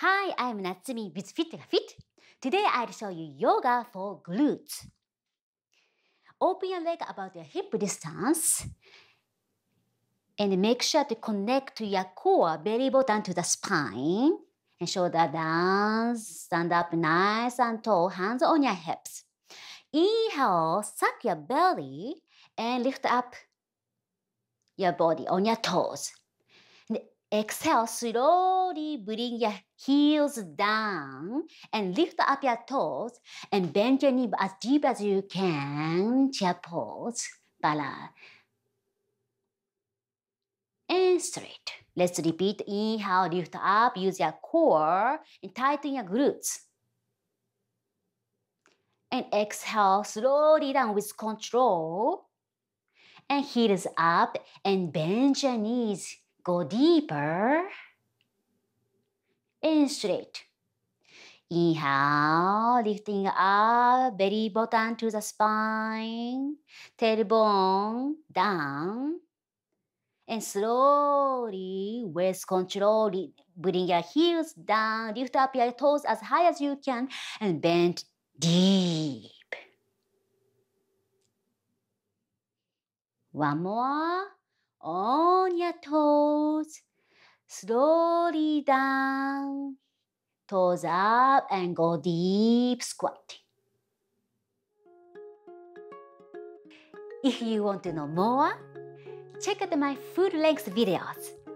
Hi, I'm Natsumi with Fit Fit. Today I'll show you yoga for glutes. Open your leg about your hip distance and make sure to connect to your core, belly button to the spine and shoulder down, stand up nice and tall, hands on your hips. Inhale, suck your belly and lift up your body on your toes. Exhale, slowly bring your heels down and lift up your toes and bend your knee as deep as you can. Chair pose, bala. And straight. Let's repeat. Inhale, lift up, use your core and tighten your glutes. And exhale, slowly down with control. And heels up and bend your knees Go deeper. And straight. Inhale, lifting up, belly button to the spine, tailbone down. And slowly, waist control, bring your heels down, lift up your toes as high as you can, and bend deep. One more on your toes, slowly down, toes up and go deep squat. If you want to know more, check out my full length videos.